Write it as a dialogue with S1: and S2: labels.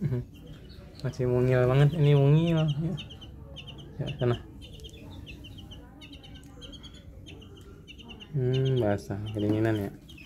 S1: Mhm. masih mungil banget ini mungil ya, ya sana hmm basah kedinginan ya